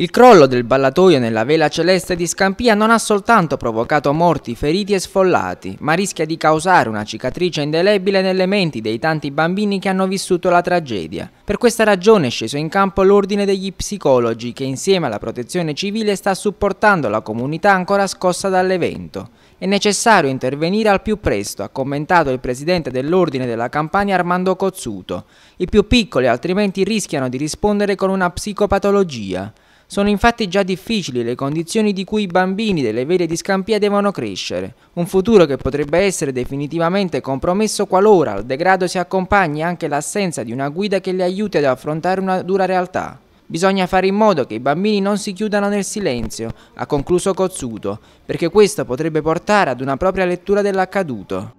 Il crollo del ballatoio nella vela celeste di Scampia non ha soltanto provocato morti, feriti e sfollati, ma rischia di causare una cicatrice indelebile nelle menti dei tanti bambini che hanno vissuto la tragedia. Per questa ragione è sceso in campo l'Ordine degli Psicologi che insieme alla Protezione Civile sta supportando la comunità ancora scossa dall'evento. È necessario intervenire al più presto, ha commentato il presidente dell'Ordine della campagna Armando Cozzuto. I più piccoli altrimenti rischiano di rispondere con una psicopatologia. Sono infatti già difficili le condizioni di cui i bambini delle vele di Scampia devono crescere, un futuro che potrebbe essere definitivamente compromesso qualora al degrado si accompagni anche l'assenza di una guida che li aiuti ad affrontare una dura realtà. Bisogna fare in modo che i bambini non si chiudano nel silenzio, ha concluso Cozzuto, perché questo potrebbe portare ad una propria lettura dell'accaduto.